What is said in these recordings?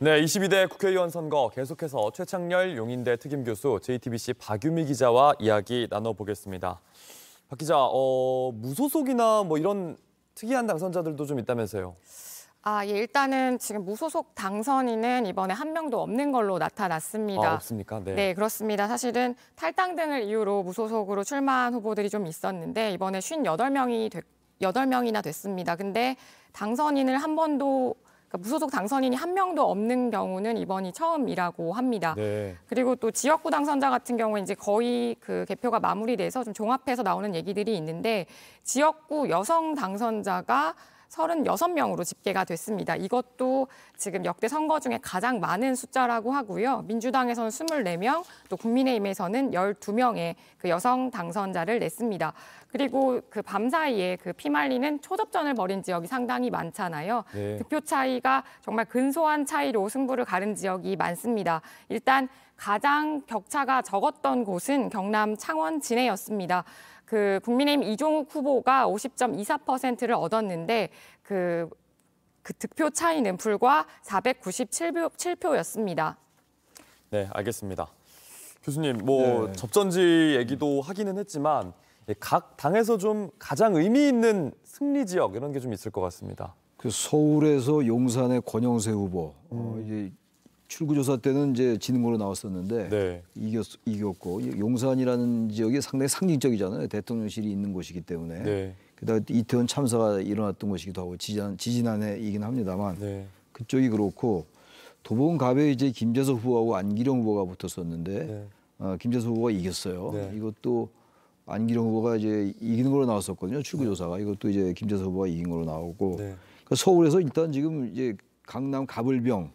네, 22대 국회의원 선거 계속해서 최창렬 용인대 특임 교수 JTBC 박유미 기자와 이야기 나눠보겠습니다. 박 기자, 어, 무소속이나 뭐 이런 특이한 당선자들도 좀 있다면서요? 아, 예, 일단은 지금 무소속 당선인은 이번에 한 명도 없는 걸로 나타났습니다. 아, 없습니까? 네. 네, 그렇습니다. 사실은 탈당 등을 이유로 무소속으로 출마한 후보들이 좀 있었는데 이번에 58명이 됐, 8명이나 됐습니다. 근데 당선인을 한 번도 그러니까 무소속 당선인이 한 명도 없는 경우는 이번이 처음이라고 합니다. 네. 그리고 또 지역구 당선자 같은 경우는 이제 거의 그 개표가 마무리돼서 좀 종합해서 나오는 얘기들이 있는데 지역구 여성 당선자가 36명으로 집계가 됐습니다. 이것도 지금 역대 선거 중에 가장 많은 숫자라고 하고요. 민주당에서는 24명, 또 국민의힘에서는 12명의 그 여성 당선자를 냈습니다. 그리고 그 밤 사이에 그 피말리는 초접전을 벌인 지역이 상당히 많잖아요. 네. 득표 차이가 정말 근소한 차이로 승부를 가른 지역이 많습니다. 일단 가장 격차가 적었던 곳은 경남 창원 진해였습니다. 그 국민의힘 이종욱 후보가 50.24%를 얻었는데 그, 그 득표 차이는 불과 497표였습니다. 네, 알겠습니다. 교수님, 뭐 네. 접전지 얘기도 하기는 했지만 예, 각 당에서 좀 가장 의미 있는 승리 지역 이런 게 좀 있을 것 같습니다. 그 서울에서 용산의 권영세 후보, 어, 음. 어, 이제 출구조사 때는 이제 지능으로 나왔었는데 네. 이겼, 이겼고 용산이라는 지역이 상당히 상징적이잖아요. 대통령실이 있는 곳이기 때문에. 네. 그다음 이태원 참사가 일어났던 곳이기도 하고 지지난, 지지난해이긴 합니다만 네. 그쪽이 그렇고 도봉갑에 이제 김재석 후보하고 안기령 후보가 붙었었는데 네. 어, 김재석 후보가 이겼어요. 네. 이것도 안기령 후보가 이제 이긴는 걸로 나왔었거든요. 출구조사가 이것도 이제 김재석 후보가 이긴 걸로 나오고 네. 그러니까 서울에서 일단 지금 이제 강남 갑을병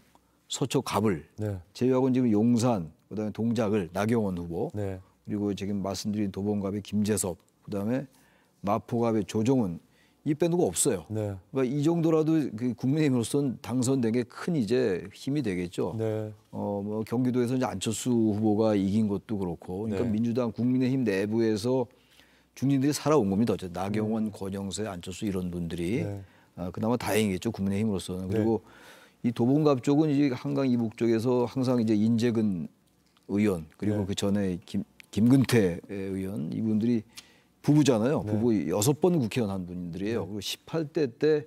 서초 갑을 네. 제외하고 는 지금 용산 그다음에 동작을 나경원 후보 네. 그리고 지금 말씀드린 도봉갑의 김재섭 그다음에 마포갑의 조정훈 이 빼놓고 없어요. 네. 그러니까 이 정도라도 그 국민의힘으로서는 당선된 게 큰 이제 힘이 되겠죠. 네. 어, 뭐 경기도에서 이제 안철수 후보가 이긴 것도 그렇고, 그러니까 네. 민주당 국민의힘 내부에서 중진들이 살아온 겁니다. 어쨌든 나경원, 음. 권영세, 안철수 이런 분들이 네. 아, 그나마 다행이겠죠 국민의힘으로서는 그리고. 네. 이 도봉갑 쪽은 이제 한강 이북 쪽에서 항상 이제 인재근 의원 그리고 네. 그 전에 김 김근태 의원 이분들이 부부잖아요. 네. 부부 여섯 번 국회의원 한 분들이에요. 네. 그리고 18대 때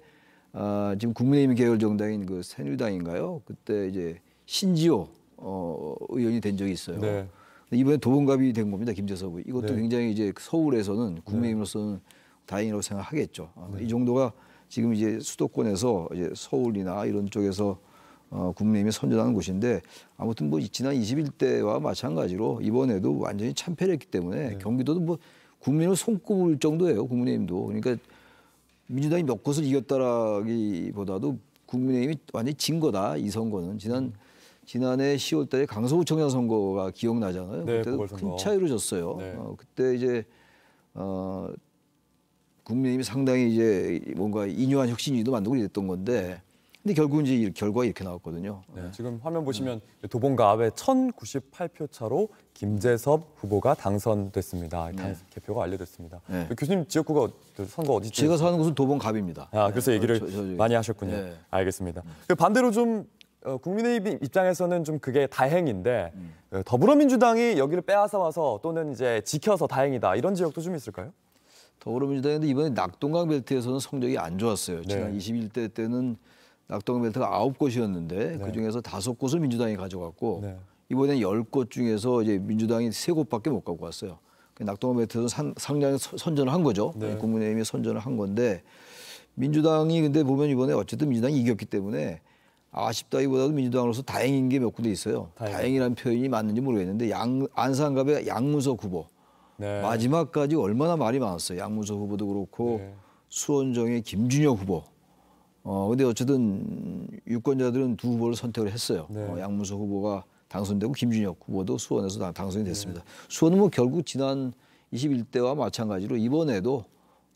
아, 지금 국민의힘 계열 정당인 그 새누리당인가요? 그때 이제 신지호 어, 의원이 된 적이 있어요. 네. 이번에 도봉갑이 된 겁니다. 김재섭 의 이것도 네. 굉장히 이제 서울에서는 네. 국민의힘으로서는 다행이라고 생각하겠죠. 아, 이 정도가 지금 이제 수도권에서 이제 서울이나 이런 쪽에서 어, 국민의힘이 선전하는 곳인데 아무튼 뭐 지난 21대와 마찬가지로 이번에도 완전히 참패를 했기 때문에 네. 경기도도 뭐 국민을 손꼽을 정도예요. 국민의힘도. 그러니까 민주당이 몇 곳을 이겼다라기보다도 국민의힘이 완전히 진 거다. 이 선거는. 지난 음. 지난해 10월 달에 강서구 청년 선거가 기억나잖아요. 네, 그때도 보선거큰 차이로 졌어요. 네. 어, 그때 이제 어, 국민의힘이 상당히 이제 뭔가 인요한 혁신주도 만들고 이랬던 건데 근데 결국은 이제 결과가 이렇게 나왔거든요. 네, 지금 화면 보시면 도봉갑에 1098표 차로 김재섭 후보가 당선됐습니다. 당 네. 개표가 알려졌습니다. 네. 그 교수님 지역구가 어, 그 선거 어디? 제가 사는 곳은 도봉갑입니다. 아, 그래서 네, 얘기를 저, 저, 저, 많이 하셨군요. 네. 알겠습니다. 음. 그 반대로 좀 어, 국민의힘 입장에서는 좀 그게 다행인데 음. 어, 더불어민주당이 여기를 빼앗아 와서 또는 이제 지켜서 다행이다 이런 지역도 좀 있을까요? 더불어민주당인데 이번에 낙동강 벨트에서는 성적이 안 좋았어요. 네. 지난 21대 때는 낙동강 벨트가 아홉 곳이었는데 네. 그중에서 다섯 곳을 민주당이 가져갔고 네. 이번에 열곳 중에서 이제 민주당이 세 곳밖에 못가고 왔어요. 그러니까 낙동강 벨트에서 상당히 선전을 한 거죠. 국민의힘이 선전을 한 건데 민주당이 근데 보면 이번에 어쨌든 민주당이 이겼기 때문에 아쉽다기보다도 민주당으로서 다행인 게 몇 군데 있어요. 다행. 이라는 표현이 맞는지 모르겠는데 양, 안산갑의 양문석 후보 네. 마지막까지 얼마나 말이 많았어요. 양문석 후보도 그렇고 네. 수원정의 김준혁 후보. 어 근데 어쨌든 유권자들은 두 후보를 선택을 했어요. 네. 어, 양문석 후보가 당선되고 김준혁 후보도 수원에서 당선이 네. 됐습니다. 수원은 뭐 결국 지난 21대와 마찬가지로 이번에도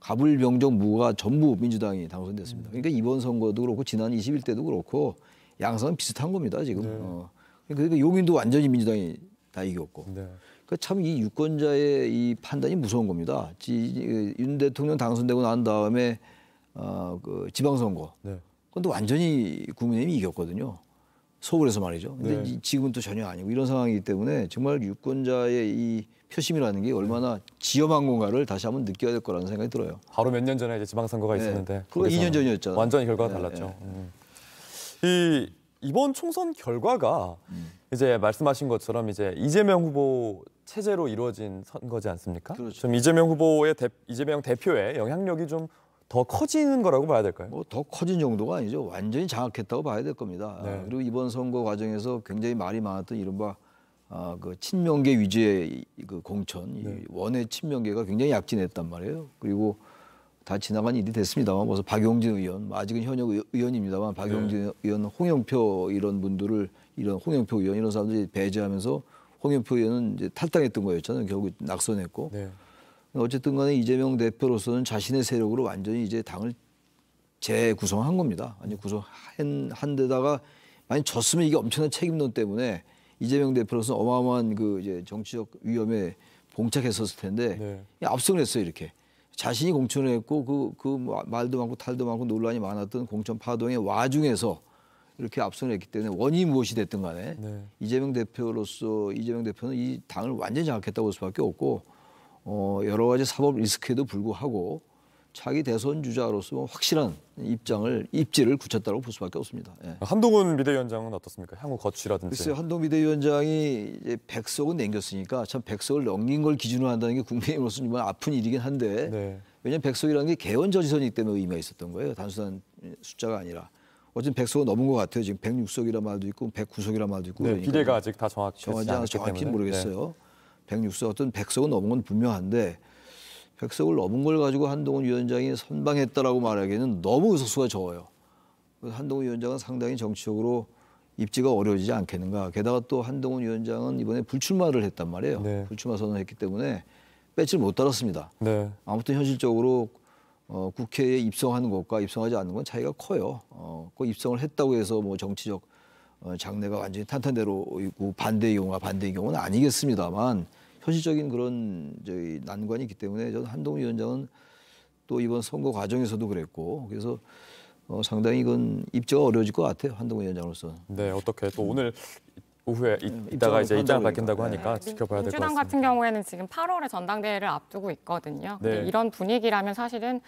가불병정 무가 전부 민주당이 당선됐습니다. 그러니까 이번 선거도 그렇고 지난 21대도 그렇고 양상은 비슷한 겁니다 지금. 네. 어. 그러니까 그 용인도 완전히 민주당이 다 이겼고. 네. 그참이 유권자의 이 판단이 무서운 겁니다. 지, 윤 대통령 당선되고 난 다음에 어, 그 지방선거. 네. 근데 완전히 국민의힘이 이겼거든요. 서울에서 말이죠. 근데 네. 지금은 또 전혀 아니고 이런 상황이기 때문에 정말 유권자의 이 표심이라는 게 얼마나 지엄한 공간을 다시 한번 느껴야 될 거라는 생각이 들어요. 바로 몇 년 전에 이제 지방선거가 네. 있었는데. 그거 2년 전이었죠. 완전히 결과가 네. 달랐죠. 네. 음. 이 이번 총선 결과가 음. 이제 말씀하신 것처럼 이제 이재명 후보 체제로 이루어진 선거지 않습니까? 그렇죠. 좀 이재명 후보의 대, 이재명 대표의 영향력이 좀 더 커지는 거라고 봐야 될까요? 뭐더 커진 정도가 아니죠. 완전히 장악했다고 봐야 될 겁니다. 네. 그리고 이번 선거 과정에서 굉장히 말이 많았던 이른바 아, 그 친명계 위주의 그 공천, 네. 원외 친명계가 굉장히 약진했단 말이에요. 그리고 다 지나간 일이 됐습니다만 벌써 박용진 의원 뭐 아직은 현역 의원입니다만 박용진 네. 의원 홍영표 이런 분들을 이런 홍영표 의원 이런 사람들이 배제하면서 홍영표 의원은 이제 탈당했던 거였잖아요 결국 낙선했고 네. 어쨌든 간에 이재명 대표로서는 자신의 세력으로 완전히 이제 당을 재구성한 겁니다 아니 구성한 한 데다가 만약 졌으면 이게 엄청난 책임론 때문에 이재명 대표로서는 어마어마한 그 이제 정치적 위험에 봉착했었을 텐데 네. 압승을 했어요 이렇게 자신이 공천을 했고 그, 그 뭐 말도 많고 탈도 많고 논란이 많았던 공천 파동의 와중에서 이렇게 앞서냈기 때문에 원인이 무엇이 됐든 간에 네. 이재명 대표로서 이재명 대표는 이 당을 완전히 장악했다고 볼 수밖에 없고 어, 여러 가지 사법 리스크에도 불구하고 차기 대선 주자로서 확실한 입장을 입지를 굳혔다고 볼 수밖에 없습니다. 예. 한동훈 비대위원장은 어떻습니까? 향후 거취라든지. 글쎄요, 한동훈 비대위원장이 이제 1석은 남겼으니까 참1석을 넘긴 걸 기준으로 한다는 게국민으로서좀 아픈 일이긴 한데 네. 왜냐하면 1석이라는게 개헌 저지선이기 때문에 의미가 있었던 거예요. 단순한 숫자가 아니라. 어쨌든 1석은 넘은 것 같아요. 지금 106석이라 말도 있고 109석이라 말도 있고. 네, 그러니까 비례가 아직 다 정확, 정확히 정확히 모르겠어요. 네. 106석 어떤 1석은 넘은 건 분명한데 백석을 넘은 걸 가지고 한동훈 위원장이 선방했다라고 말하기에는 너무 의석수가 적어요. 한동훈 위원장은 상당히 정치적으로 입지가 어려워지지 않겠는가. 게다가 또 한동훈 위원장은 이번에 불출마를 했단 말이에요. 네. 불출마 선언했기 을 때문에 배지를 못 달았습니다. 네. 아무튼 현실적으로 어, 국회에 입성하는 것과 입성하지 않는 건 차이가 커요. 어, 그 입성을 했다고 해서 뭐 정치적 어, 장래가 완전히 탄탄대로 있고 반대의 경우가 반대의 경우는 아니겠습니다만 현실적인 그런 저희 난관이 있기 때문에 저는 한동훈 위원장은 또 이번 선거 과정에서도 그랬고 그래서 어, 상당히 이건 입지가 어려워질 것 같아요 한동훈 위원장으로서. 네 어떻게 또 오늘 오후에 네, 이따가 이제 입장 밝힌다고 하니까 네. 지켜봐야 될 것 같습니다. 민주당 같은 경우에는 지금 8월에 전당대회를 앞두고 있거든요. 네. 이런 분위기라면 사실은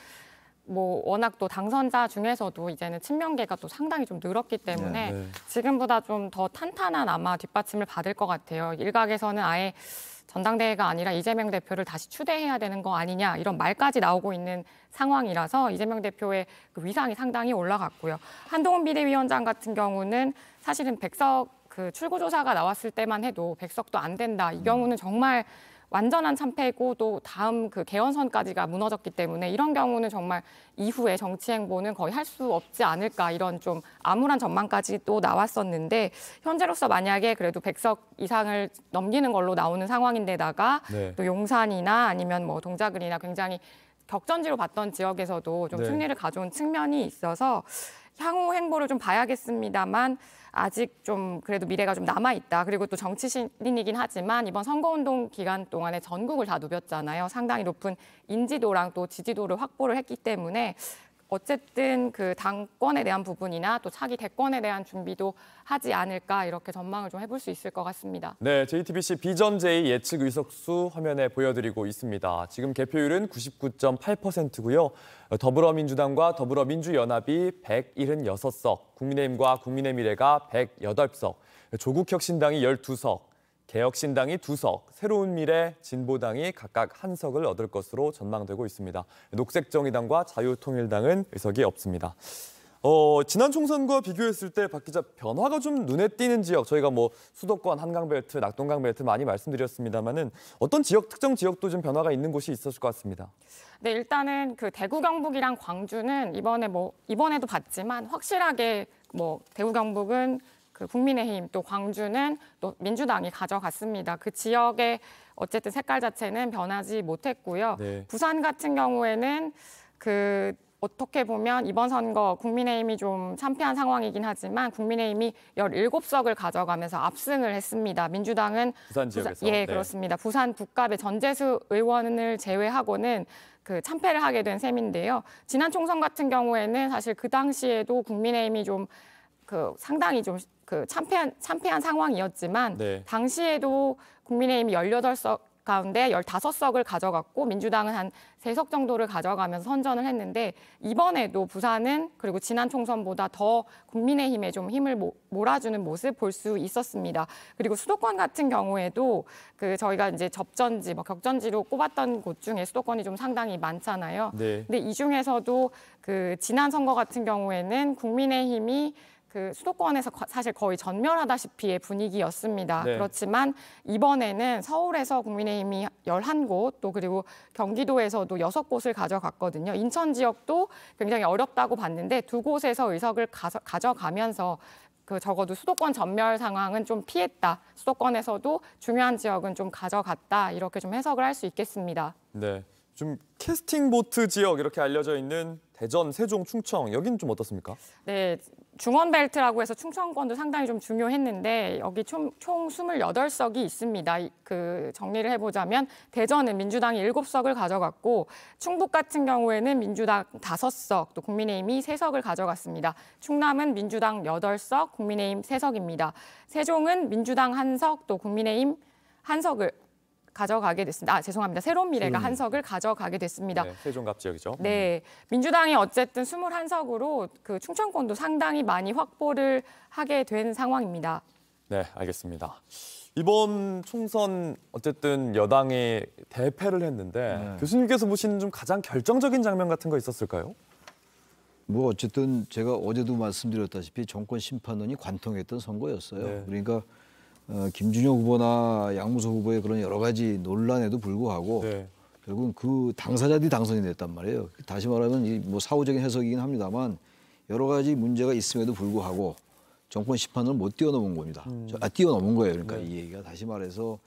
뭐 워낙 또 당선자 중에서도 이제는 친명계가 또 상당히 좀 늘었기 때문에 네. 네. 지금보다 좀 더 탄탄한 아마 뒷받침을 받을 것 같아요. 일각에서는 아예 전당대회가 아니라 이재명 대표를 다시 추대해야 되는 거 아니냐 이런 말까지 나오고 있는 상황이라서 이재명 대표의 그 위상이 상당히 올라갔고요. 한동훈 비대위원장 같은 경우는 사실은 백석 그 출구조사가 나왔을 때만 해도 백석도 안 된다. 이 경우는 정말 완전한 참패고 또 다음 그 개헌선까지가 무너졌기 때문에 이런 경우는 정말 이후에 정치 행보는 거의 할 수 없지 않을까 이런 좀 암울한 전망까지 또 나왔었는데 현재로서 만약에 그래도 100석 이상을 넘기는 걸로 나오는 상황인데다가 네. 또 용산이나 아니면 뭐 동작을이나 굉장히 격전지로 봤던 지역에서도 좀 네. 승리를 가져온 측면이 있어서 향후 행보를 좀 봐야겠습니다만 아직 좀 그래도 미래가 좀 남아 있다. 그리고 또 정치신이긴 인 하지만 이번 선거운동 기간 동안에 전국을 다 누볐잖아요. 상당히 높은 인지도랑 또 지지도를 확보를 했기 때문에 어쨌든 그 당권에 대한 부분이나 또 차기 대권에 대한 준비도 하지 않을까 이렇게 전망을 좀 해볼 수 있을 것 같습니다. 네, JTBC 비전 J 예측 의석수 화면에 보여드리고 있습니다. 지금 개표율은 99.8%고요. 더불어민주당과 더불어민주연합이 176석, 국민의힘과 국민의 미래가 108석, 조국혁신당이 12석, 개혁신당이 두 석, 새로운 미래 진보당이 각각 한 석을 얻을 것으로 전망되고 있습니다. 녹색정의당과 자유통일당은 의석이 없습니다. 어, 지난 총선과 비교했을 때박 기자 변화가 좀 눈에 띄는 지역 저희가 뭐 수도권 한강벨트, 낙동강벨트 많이 말씀드렸습니다만은 어떤 지역 특정 지역도 좀 변화가 있는 곳이 있었을 것 같습니다. 네, 일단은 그 대구 경북이랑 광주는 이번에 뭐 이번에도 봤지만 확실하게 뭐 대구 경북은 그 국민의힘 또 광주는 또 민주당이 가져갔습니다. 그 지역의 어쨌든 색깔 자체는 변하지 못했고요. 네. 부산 같은 경우에는 그 어떻게 보면 이번 선거 국민의힘이 좀 참패한 상황이긴 하지만 국민의힘이 17석을 가져가면서 압승을 했습니다. 민주당은 부산 지역에서 부산, 예, 네. 그렇습니다. 부산 북갑의 전재수 의원을 제외하고는 그 참패를 하게 된 셈인데요. 지난 총선 같은 경우에는 사실 그 당시에도 국민의힘이 좀그 상당히 좀 그 참패한 참패한 상황이었지만 네. 당시에도 국민의힘이 18석 가운데 15석을 가져갔고 민주당은 한 3석 정도를 가져가면서 선전을 했는데 이번에도 부산은 그리고 지난 총선보다 더 국민의힘에 좀 힘을 몰아주는 모습 볼 수 있었습니다. 그리고 수도권 같은 경우에도 그 저희가 이제 접전지, 뭐 격전지로 꼽았던 곳 중에 수도권이 좀 상당히 많잖아요. 네. 근데 이 중에서도 그 지난 선거 같은 경우에는 국민의힘이 그 수도권에서 사실 거의 전멸하다시피의 분위기였습니다. 네. 그렇지만 이번에는 서울에서 국민의힘이 1 1곳또 그리고 경기도에서도 6 곳을 가져갔거든요. 인천 지역도 굉장히 어렵다고 봤는데 두 곳에서 의석을 가서, 가져가면서 그 적어도 수도권 전멸 상황은 좀 피했다. 수도권에서도 중요한 지역은 좀 가져갔다. 이렇게 좀 해석을 할 수 있겠습니다. 네. 좀 캐스팅 보트 지역 이렇게 알려져 있는 대전, 세종, 충청 여기는 좀 어떻습니까? 네, 중원벨트라고 해서 충청권도 상당히 좀 중요했는데 여기 총, 총 28석이 있습니다. 그 정리를 해보자면 대전은 민주당이 7석을 가져갔고 충북 같은 경우에는 민주당 5석, 또 국민의힘이 3석을 가져갔습니다. 충남은 민주당 8석, 국민의힘 3석입니다. 세종은 민주당 1석, 또 국민의힘 1석을 가져가게 됐습니다. 아, 죄송합니다. 새로운 미래가 음. 한석을 가져가게 됐습니다. 네, 세종갑 지역이죠. 네. 민주당이 어쨌든 21석으로 그 충청권도 상당히 많이 확보를 하게 된 상황입니다. 네, 알겠습니다. 이번 총선 어쨌든 여당이 대패를 했는데 네. 교수님께서 보시좀 가장 결정적인 장면 같은 거 있었을까요? 뭐 어쨌든 제가 어제도 말씀드렸다시피 정권 심판론이 관통했던 선거였어요. 네. 그러니까 어, 김준혁 후보나 양무소 후보의 그런 여러 가지 논란에도 불구하고 네. 결국은 그 당사자들이 당선이 됐단 말이에요. 다시 말하면 이 뭐 사후적인 해석이긴 합니다만 여러 가지 문제가 있음에도 불구하고 정권 심판을 못 뛰어넘은 겁니다. 음. 아, 뛰어넘은 거예요. 그러니까 네. 이 얘기가 다시 말해서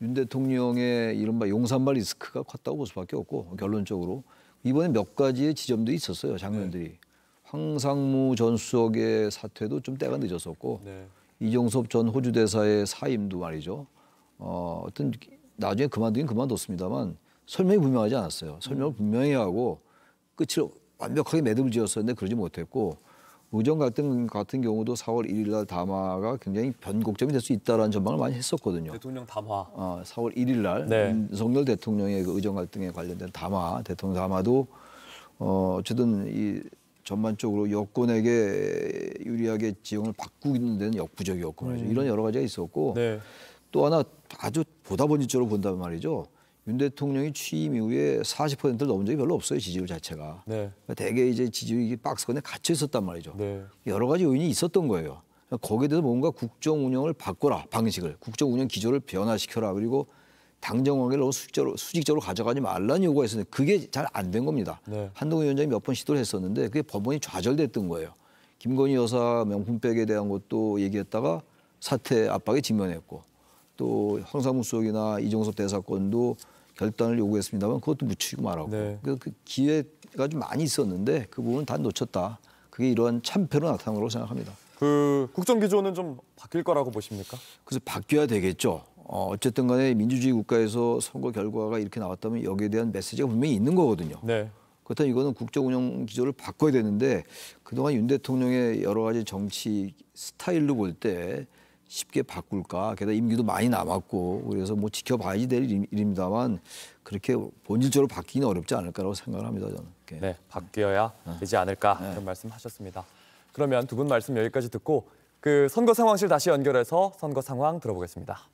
윤 대통령의 이른바 용산발 리스크가 컸다고 볼 수밖에 없고 결론적으로 이번에 몇 가지의 지점도 있었어요. 장면들이. 네. 황상무 전 수석의 사퇴도 좀 때가 늦었었고 네. 이종섭 전 호주 대사의 사임도 말이죠. 어, 어떤 나중에 그만두긴 그만뒀습니다만 설명이 분명하지 않았어요. 설명을 음. 분명히 하고 끝을 완벽하게 매듭을 지었었는데 그러지 못했고 의정 갈등 같은 경우도 4월 1일 날 담화가 굉장히 변곡점이 될 수 있다라는 전망을 많이 했었거든요. 대통령 담화. 어, 4월 1일 날 네. 윤석열 대통령의 그 의정 갈등에 관련된 담화, 대통령 담화도 어, 어쨌든 이 전반적으로 여권에게 유리하게 지형을 바꾸는 데는 역부족이었고 음. 이런 여러 가지가 있었고 네. 또 하나 아주 보다 본질적으로 본다면 말이죠. 윤 대통령이 취임 이후에 40%를 넘은 적이 별로 없어요 지지율 자체가. 네. 그러니까 대개 이제 지지율이 박스권에 갇혀 있었단 말이죠. 네. 여러 가지 요인이 있었던 거예요. 거기에 대해서 뭔가 국정 운영을 바꿔라 방식을 국정 운영 기조를 변화시켜라 그리고 당정관계를 수직적으로, 수직적으로 가져가지 말라는 요구가 있었는데 그게 잘 안 된 겁니다. 네. 한동훈 위원장이 몇 번 시도를 했었는데 그게 법원이 좌절됐던 거예요. 김건희 여사 명품백에 대한 것도 얘기했다가 사태 압박에 직면했고 또 황사무 수석이나 이종섭 대사건도 결단을 요구했습니다만 그것도 묻히고 말하고 네. 그, 그 기회가 좀 많이 있었는데 그 부분은 다 놓쳤다. 그게 이러한 참패로 나타난 거라고 생각합니다. 그 국정 기조는 좀 바뀔 거라고 보십니까? 그래서 바뀌어야 되겠죠. 어, 어쨌든 간에 민주주의 국가에서 선거 결과가 이렇게 나왔다면 여기에 대한 메시지가 분명히 있는 거거든요. 네. 그렇다면 이거는 국정 운영 기조를 바꿔야 되는데 그동안 윤 대통령의 여러 가지 정치 스타일로 볼 때 쉽게 바꿀까? 게다가 임기도 많이 남았고 그래서 뭐 지켜봐야지 될 일입니다만 그렇게 본질적으로 바뀌기는 어렵지 않을까라고 생각을 합니다 저는. 네, 네. 바뀌어야 네. 되지 않을까 네. 그런 말씀하셨습니다. 그러면 두 분 말씀 여기까지 듣고 그 선거 상황실 다시 연결해서 선거 상황 들어보겠습니다.